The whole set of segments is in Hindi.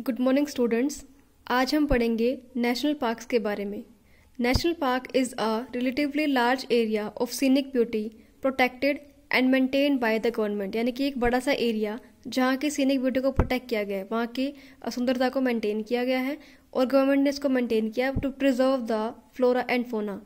गुड मॉर्निंग स्टूडेंट्स आज हम पढ़ेंगे नेशनल पार्क्स के बारे में national park is a relatively large area of scenic beauty protected and maintain by the government यानी कि एक बड़ा सा एरिया जहाँ की सीनिक ब्यूटी को प्रोटेक्ट किया गया है वहाँ की सुंदरता को मेंटेन किया गया है और गवर्नमेंट ने इसको मेंटेन किया to preserve the flora and fauna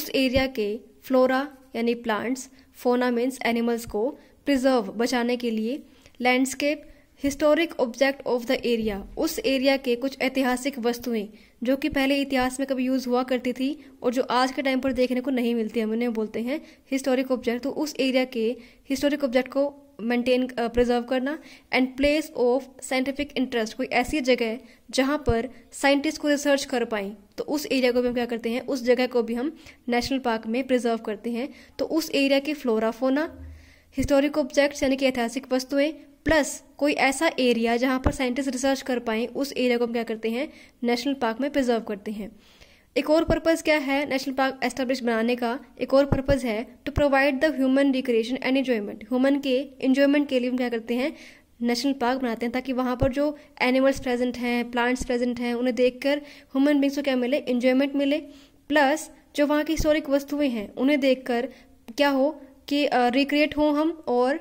उस एरिया के फ्लोरा यानी प्लांट्स फोना मीन्स एनिमल्स को प्रिजर्व बचाने के लिए landscape historic object of the area उस एरिया के कुछ ऐतिहासिक वस्तुएं जो कि पहले इतिहास में कभी यूज़ हुआ करती थी और जो आज के टाइम पर देखने को नहीं मिलती हम उन्हें बोलते हैं हिस्टोरिक ऑब्जेक्ट तो उस एरिया के हिस्टोरिक ऑब्जेक्ट को मेंटेन प्रिजर्व करना and place of scientific interest कोई ऐसी जगह जहाँ पर साइंटिस्ट को रिसर्च कर पाए तो उस एरिया को भी हम क्या करते हैं उस जगह को भी हम नेशनल पार्क में प्रिजर्व करते हैं तो उस एरिया के फ्लोरा फोना हिस्टोरिक ऑब्जेक्ट्स यानी कि ऐतिहासिक वस्तुएं प्लस कोई ऐसा एरिया जहाँ पर साइंटिस्ट रिसर्च कर पाए उस एरिया को हम क्या करते हैं नेशनल पार्क में प्रिजर्व करते हैं एक और पर्पज़ क्या है नेशनल पार्क एस्टेब्लिश बनाने का एक और पर्पज़ है to provide the human recreation and enjoyment human के इन्जॉयमेंट के लिए हम क्या करते हैं नेशनल पार्क बनाते हैं ताकि वहाँ पर जो एनिमल्स प्रेजेंट हैं प्लांट्स प्रेजेंट हैं उन्हें देखकर ह्यूमन बींग्स को क्या मिले इन्जॉयमेंट मिले प्लस जो वहाँ की हिस्टोरिक वस्तुएं हैं उन्हें देखकर क्या हो कि रिक्रिएट हों हम और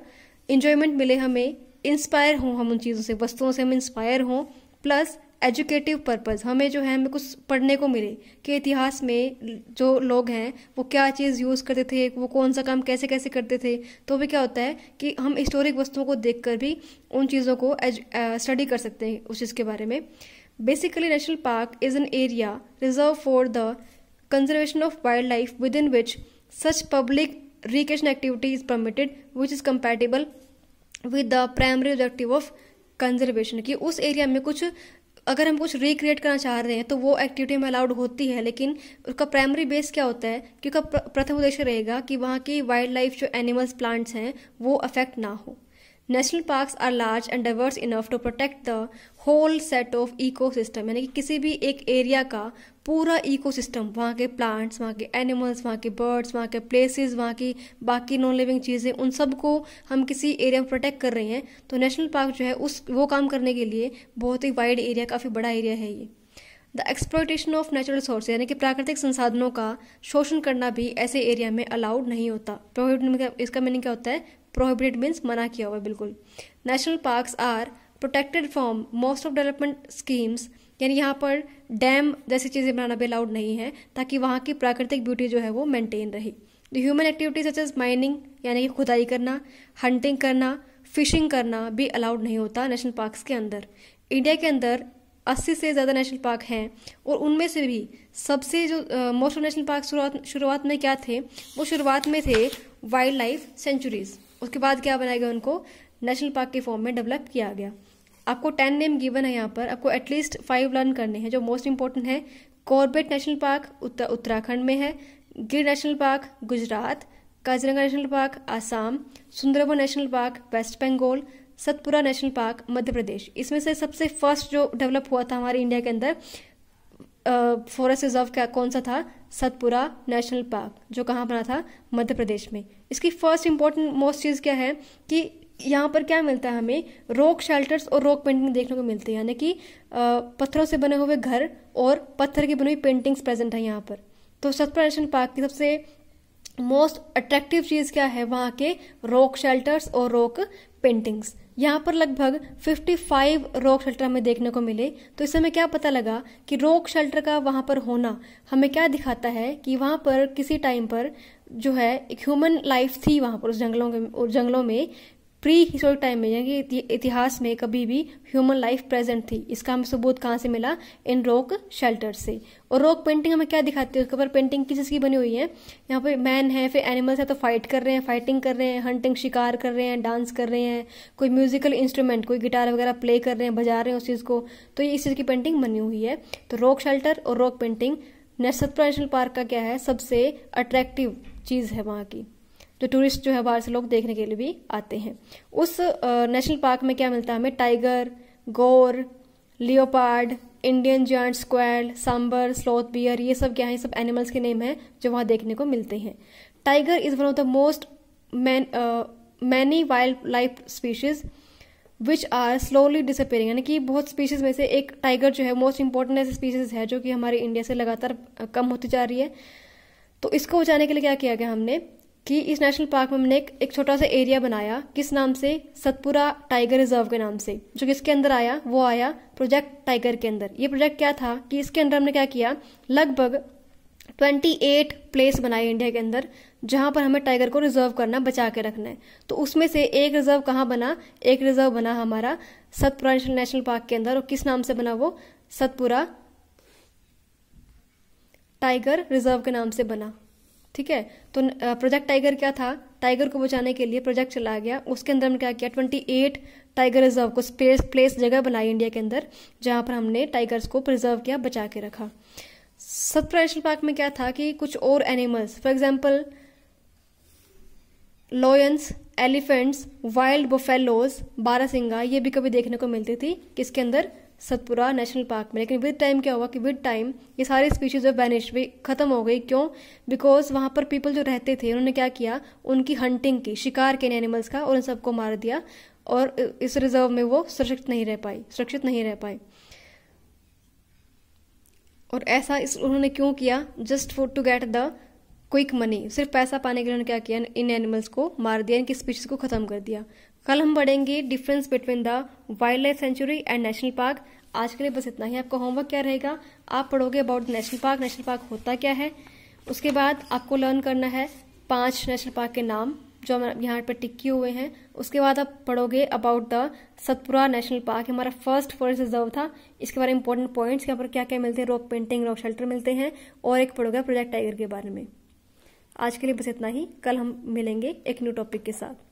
इन्जॉयमेंट मिले हमें इंस्पायर हों हम उन चीज़ों से वस्तुओं से हम इंस्पायर हों प्लस एजुकेटिव पर्पज़ हमें जो है हमें कुछ पढ़ने को मिले कि इतिहास में जो लोग हैं वो क्या चीज़ यूज़ करते थे वो कौन सा काम कैसे कैसे करते थे तो भी क्या होता है कि हम हिस्टोरिक वस्तुओं को देखकर भी उन चीज़ों को स्टडी कर सकते हैं उस चीज़ के बारे में basically national park is an area reserve for the conservation of wildlife within which such public recreation activity is permitted which is compatible with the primary objective of conservation की उस एरिया में कुछ अगर हम कुछ रिक्रिएट करना चाह रहे हैं तो वो एक्टिविटी में अलाउड होती है लेकिन उसका प्राइमरी बेस क्या होता है क्योंकि प्रथम उद्देश्य रहेगा कि वहाँ की वाइल्ड लाइफ जो एनिमल्स प्लांट्स हैं वो अफेक्ट ना हो national parks are large and diverse enough to protect the whole set of ecosystem यानी कि किसी भी एक एरिया का पूरा इकोसिस्टम वहाँ के प्लांट्स वहाँ के एनिमल्स वहाँ के बर्ड्स वहाँ के प्लेसेस वहाँ की बाकी नॉन लिविंग चीज़ें उन सब को हम किसी एरिया में प्रोटेक्ट कर रहे हैं तो नेशनल पार्क जो है उस वो काम करने के लिए बहुत ही वाइड एरिया काफ़ी बड़ा एरिया है ये the exploitation of natural resource यानी कि प्राकृतिक संसाधनों का शोषण करना भी ऐसे एरिया में अलाउड नहीं होता प्रोहिबिट तो इसका मीनिंग क्या होता है प्रोहिबिटेड मीन्स मना किया हुआ है बिल्कुल national parks are protected from most of development schemes यानी यहाँ पर डैम जैसी चीज़ें बनाना भी अलाउड नहीं है ताकि वहाँ की प्राकृतिक ब्यूटी जो है वो मेंटेन रहे the human activities such as mining यानी कि खुदाई करना हंटिंग करना फिशिंग करना भी अलाउड नहीं होता नेशनल पार्क्स के अंदर इंडिया के अंदर 80 से ज़्यादा नेशनल पार्क हैं और उनमें से भी सबसे जो मोस्ट ऑफ नेशनल पार्क शुरुआत शुरुआत में क्या थे वो शुरुआत में थे वाइल्ड लाइफ सेंचुरीज़ उसके बाद क्या बनाया गया उनको नेशनल पार्क के फॉर्म में डेवलप किया गया आपको टेन नेम गिवन है यहाँ पर आपको एटलीस्ट फाइव लर्न करने हैं जो मोस्ट इंपॉर्टेंट है कॉर्बेट नेशनल पार्क उत्तर उत्तराखंड में है Gir national park Gujarat Kaziranga national park Assam Sundarban national park west Bengal Satpura national park Madhya Pradesh इसमें से सबसे फर्स्ट जो डेवलप हुआ था हमारे इंडिया के अंदर फॉरेस्ट रिजर्व का कौन सा था सतपुरा नेशनल पार्क जो कहाँ बना था मध्य प्रदेश में इसकी फर्स्ट इंपॉर्टेंट मोस्ट चीज़ क्या है कि यहाँ पर क्या मिलता है हमें रॉक शेल्टर्स और रॉक पेंटिंग देखने को मिलती है यानी कि पत्थरों से बने हुए घर और पत्थर की बनी हुई पेंटिंग्स प्रेजेंट है यहाँ पर तो सतपुरा नेशनल पार्क की सबसे मोस्ट अट्रैक्टिव चीज़ क्या है वहाँ के रॉक शेल्टर्स और रॉक पेंटिंग्स यहाँ पर लगभग 55 रॉक शेल्टर हमें देखने को मिले तो इससे हमें क्या पता लगा कि रॉक शेल्टर का वहाँ पर होना हमें क्या दिखाता है कि वहाँ पर किसी टाइम पर जो है एक ह्यूमन लाइफ थी वहाँ पर उस जंगलों के जंगलों में प्री हिस्टोरिक टाइम में यानी कि इतिहास में कभी भी ह्यूमन लाइफ प्रेजेंट थी इसका हमें सबूत कहाँ से मिला इन रॉक शेल्टर से और रॉक पेंटिंग हमें क्या दिखाती है उसके ऊपर पेंटिंग किस चीज़ की बनी हुई है यहाँ पे मैन है फिर एनिमल्स है तो फाइट कर रहे हैं फाइटिंग कर रहे हैं हंटिंग शिकार कर रहे हैं डांस कर रहे हैं कोई म्यूजिकल इंस्ट्रूमेंट कोई गिटार वगैरह प्ले कर रहे हैं बजा रहे हैं उस चीज़ को तो ये इस चीज़ की पेंटिंग बनी हुई है तो रॉक शेल्टर और रॉक पेंटिंग नेशनल पार्क का क्या है सबसे अट्रैक्टिव चीज़ है वहाँ की जो तो टूरिस्ट जो है बाहर से लोग देखने के लिए भी आते हैं उस नेशनल पार्क में क्या मिलता है हमें tiger gaur leopard Indian giant squirrel sambar sloth bear ये सब क्या है सब एनिमल्स के नेम है जो वहाँ देखने को मिलते हैं tiger is one of the most many wildlife species which are slowly disappearing यानी कि बहुत स्पीशीज में से एक टाइगर जो है मोस्ट इंपॉर्टेंट ऐसी स्पीशीज है जो कि हमारे इंडिया से लगातार कम होती जा रही है तो इसको बचाने के लिए क्या किया गया हमने कि इस नेशनल पार्क में हमने एक छोटा सा एरिया बनाया किस नाम से सतपुरा टाइगर रिजर्व के नाम से जो किसके अंदर आया वो आया प्रोजेक्ट टाइगर के अंदर ये प्रोजेक्ट क्या था कि इसके अंदर हमने क्या किया लगभग 28 प्लेस बनाए इंडिया के अंदर जहां पर हमें टाइगर को रिजर्व करना बचा के रखना है तो उसमें से एक रिजर्व कहाँ बना एक रिजर्व बना हमारा सतपुरा नेशनल पार्क के अंदर और किस नाम से बना वो सतपुरा टाइगर रिजर्व के नाम से बना ठीक है तो प्रोजेक्ट टाइगर क्या था टाइगर को बचाने के लिए प्रोजेक्ट चलाया गया उसके अंदर हमने क्या किया ट्वेंटी एट टाइगर रिजर्व को स्पेस प्लेस जगह बनाई इंडिया के अंदर जहां पर हमने टाइगर्स को प्रिजर्व किया बचा के रखा सतपुरा नेशनल पार्क में क्या था कि कुछ और animals for example lions elephants wild buffaloes barasingha ये भी कभी देखने को मिलती थी किसके अंदर सतपुरा नेशनल पार्क में लेकिन विद टाइम क्या हुआ कि विद टाइम ये सारी स्पीशीज ऑफ बैनिश भी खत्म हो गई क्यों बिकॉज वहाँ पर पीपल जो रहते थे उन्होंने क्या किया उनकी हंटिंग की शिकार के इन एनिमल्स का और उन सबको मार दिया और इस रिजर्व में वो सुरक्षित नहीं रह पाई सुरक्षित नहीं रह पाई और ऐसा इस उन्होंने क्यों किया just for to get the quick money सिर्फ पैसा पाने के लिए उन्होंने क्या किया इन एनिमल्स को मार दिया इनकी स्पीशीज को ख़त्म कर दिया कल हम पढ़ेंगे difference between the wildlife sanctuary and national park आज के लिए बस इतना ही आपका होमवर्क क्या रहेगा आप पढ़ोगे about national park national park होता क्या है उसके बाद आपको लर्न करना है पांच नेशनल पार्क के नाम जो हम यहाँ पर किए हुए हैं उसके बाद आप पढ़ोगे about the Satpura national park हमारा फर्स्ट फॉरेस्ट रिजर्व था इसके बारे में इंपॉर्टेंट पॉइंट्स यहाँ पर क्या क्या मिलते हैं रॉक पेंटिंग रॉक शेल्टर मिलते हैं और एक पढ़ोगे प्रोजेक्ट टाइगर के बारे में आज के लिए बस इतना ही कल हम मिलेंगे एक न्यू टॉपिक के साथ